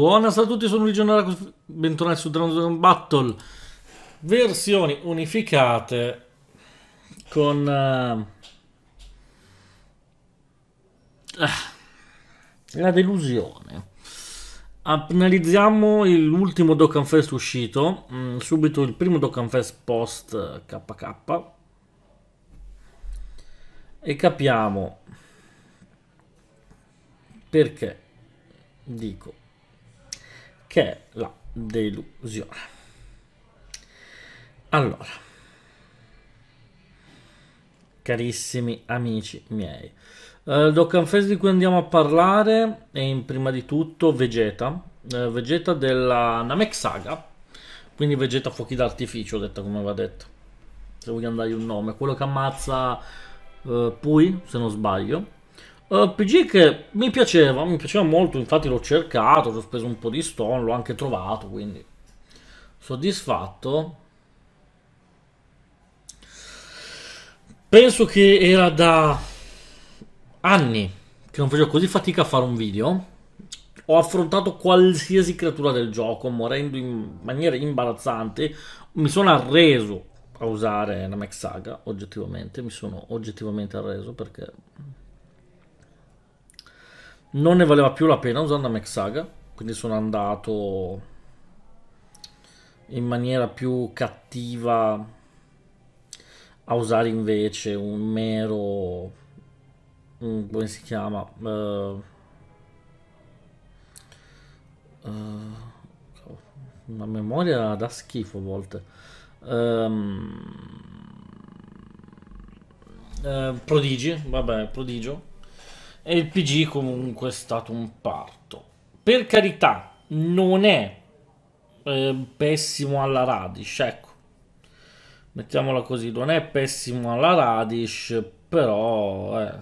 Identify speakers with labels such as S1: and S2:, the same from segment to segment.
S1: Buonasera a tutti, sono Luigi Onoraco, bentornati su Dragon Battle Versioni unificate Con... Uh, la delusione Analizziamo l'ultimo Dokkan Fest uscito mh, mm, Subito il primo Dokkan Fest post KK eh, E capiamo Perché Dico che è la delusione. Allora, carissimi amici miei, eh, Dokkan di cui andiamo a parlare è in prima di tutto Vegeta, eh, Vegeta della Namek Saga, quindi Vegeta fuochi d'artificio, detta come va detto, se vogliamo dargli un nome, quello che ammazza eh, Pui, se non sbaglio, eh, PG che mi piaceva, mi piaceva molto, infatti l'ho cercato, ho speso un po' di stone, l'ho anche trovato, quindi soddisfatto. Penso che era da anni che non facevo così fatica a fare un video. Ho affrontato qualsiasi creatura del gioco, morendo in maniera imbarazzante. Mi sono arreso a usare la Max Saga, oggettivamente, mi sono oggettivamente arreso perché non ne valeva più la pena usando Mac Saga, quindi sono andato in maniera più cattiva a usare invece un mero come si chiama uh, uh, una memoria da schifo a volte um, uh, prodigi vabbè prodigio e il PG comunque è stato un parto. Per carità, non è eh, pessimo alla Radish, ecco. Mettiamola così, non è pessimo alla Radish, però, eh,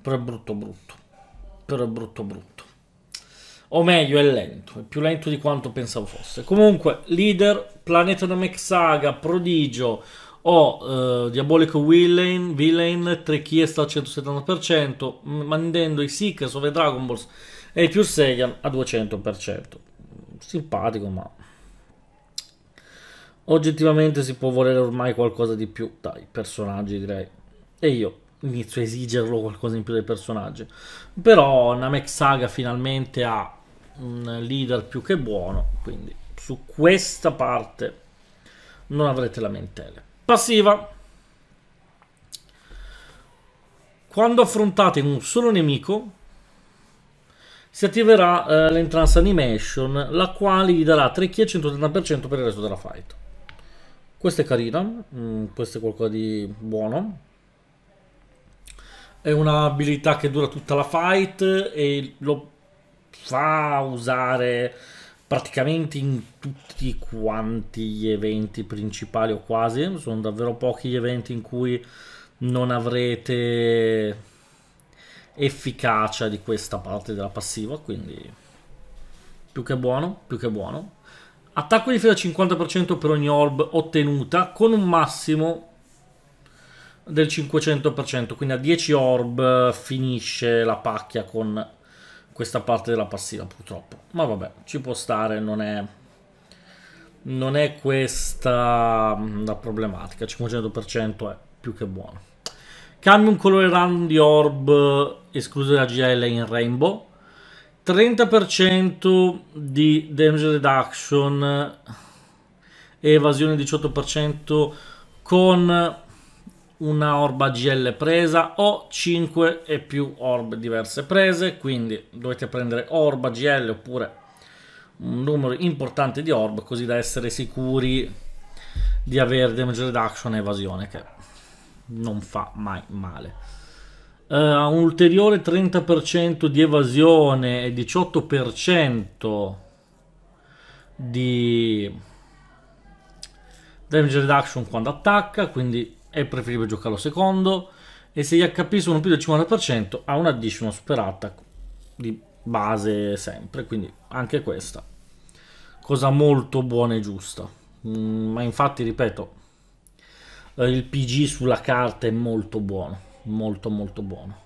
S1: però è brutto brutto. Però è brutto brutto. O meglio, è lento, è più lento di quanto pensavo fosse. Comunque, leader, Planetonomic Saga, Prodigio, ho uh, eh, Diabolico Villain, Villain, 3 Kiest al 170%, mandando i Seeker sopra i Dragon Balls e i più Seiyan a 200%. Simpatico, ma oggettivamente si può volere ormai qualcosa di più dai personaggi, direi. E io inizio a esigerlo qualcosa in più dai personaggi. Però Namek Saga finalmente ha un leader più che buono, quindi su questa parte non avrete lamentele. Passiva. Quando affrontate un solo nemico, si attiverà eh, l'entrance animation, la quale gli darà 3 chi e 130% per il resto della fight. Questa è carina, mm, questo è qualcosa di buono. È un'abilità che dura tutta la fight e lo fa usare praticamente in tutti quanti gli eventi principali o quasi, sono davvero pochi gli eventi in cui non avrete efficacia di questa parte della passiva, quindi più che buono, più che buono. Attacco di fila 50% per ogni orb ottenuta con un massimo del 500%, quindi a 10 orb finisce la pacchia con questa parte della passiva purtroppo. Ma vabbè, ci può stare, non è, non è questa mm, la problematica. 500% è più che buono. Cambio un colore random di orb escluso da GL in rainbow. 30% di damage reduction, evasione 18% con una orba GL presa o 5 e più orb diverse prese, quindi dovete prendere orba GL oppure un numero importante di orb così da essere sicuri di avere damage reduction e evasione che non fa mai male. Uh, un ulteriore 30% di evasione e 18% di damage reduction quando attacca, quindi è preferibile giocarlo secondo e se gli HP sono più del 50% ha una additional per attack di base sempre, quindi anche questa cosa molto buona e giusta. Mm, ma infatti, ripeto, eh, il PG sulla carta è molto buono, molto molto buono.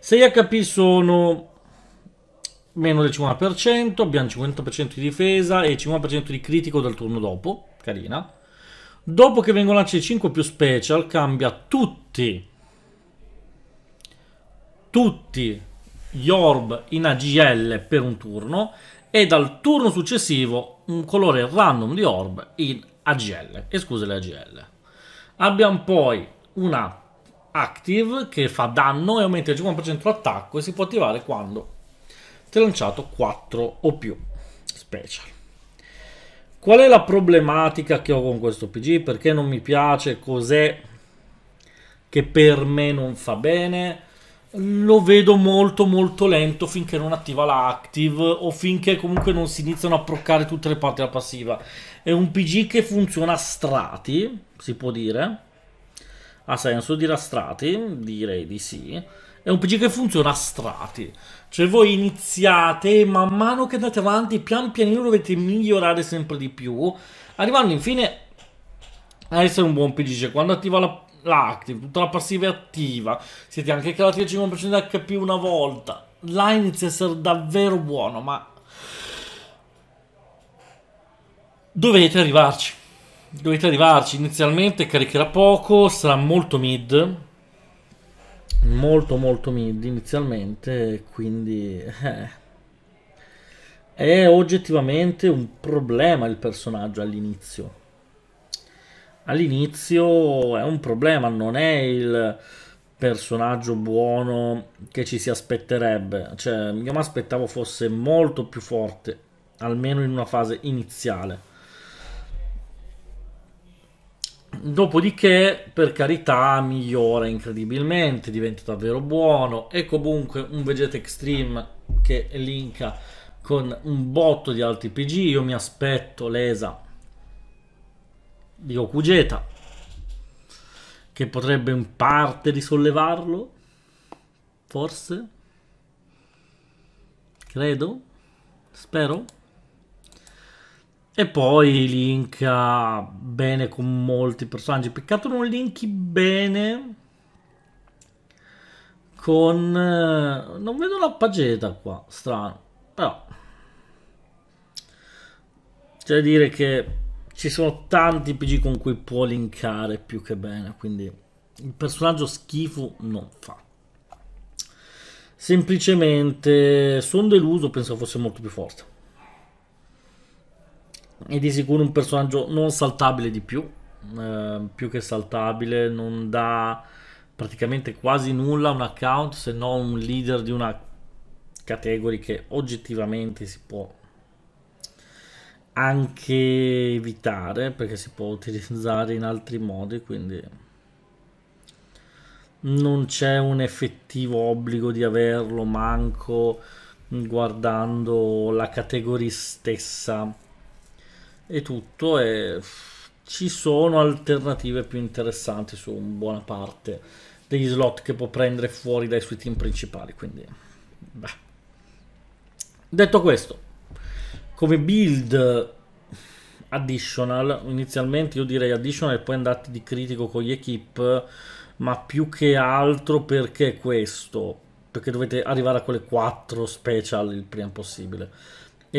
S1: Se gli HP sono meno del 50%, abbiamo 50% di difesa e 50% di critico dal turno dopo, carina. Dopo che vengono lanciati 5 più special, cambia tutti, tutti gli orb in AGL per un turno e dal turno successivo un colore random di orb in AGL, escluse le AGL. Abbiamo poi una active che fa danno e aumenta il 50% l'attacco e si può attivare quando ti è lanciato 4 o più special. Qual è la problematica che ho con questo PG? Perché non mi piace? Cos'è che per me non fa bene? Lo vedo molto molto lento finché non attiva la active o finché comunque non si iniziano a proccare tutte le parti della passiva. È un PG che funziona a strati, si può dire. Ha senso dire a strati? Direi di sì è un PC che funziona a strati. Cioè voi iniziate e man mano che andate avanti, pian pianino dovete migliorare sempre di più, arrivando infine a essere un buon PC. Cioè quando attiva la, la tutta la passiva è attiva, siete anche calati al 50% HP una volta, là inizia a essere davvero buono, ma dovete arrivarci. Dovete arrivarci, inizialmente caricherà poco, sarà molto mid, molto molto mid inizialmente, quindi eh, è oggettivamente un problema il personaggio all'inizio. All'inizio è un problema, non è il personaggio buono che ci si aspetterebbe. Cioè, io mi aspettavo fosse molto più forte, almeno in una fase iniziale dopodiché, per carità, migliora incredibilmente, diventa davvero buono. È comunque un Vegeta Extreme che linka con un botto di altri PG. Io mi aspetto l'esa di Okugeta, che potrebbe in parte risollevarlo, forse. Credo. Spero. E poi linka bene con molti personaggi. Peccato non linki bene con... Eh, non vedo la pageta qua, strano. Però... C'è da dire che ci sono tanti PG con cui può linkare più che bene, quindi il personaggio schifo non fa. Semplicemente sono deluso, pensavo fosse molto più forte è di sicuro un personaggio non saltabile di più, eh, più che saltabile, non dà praticamente quasi nulla un account se non un leader di una categoria che oggettivamente si può anche evitare perché si può utilizzare in altri modi quindi non c'è un effettivo obbligo di averlo manco guardando la categoria stessa e tutto e ci sono alternative più interessanti su buona parte degli slot che può prendere fuori dai suoi team principali quindi beh. detto questo come build additional inizialmente io direi additional e poi andate di critico con gli equip ma più che altro perché questo perché dovete arrivare a quelle 4 special il prima possibile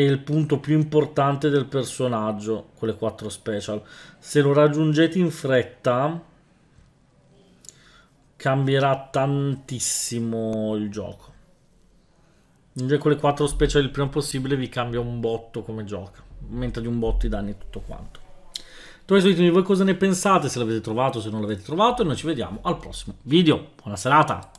S1: è il punto più importante del personaggio con le 4 special. Se lo raggiungete in fretta cambierà tantissimo il gioco. Quindi con le 4 special il prima possibile vi cambia un botto come gioca, aumenta di un botto i danni e tutto quanto. Dove solitamente voi cosa ne pensate, se l'avete trovato, se non l'avete trovato e noi ci vediamo al prossimo video. Buona serata!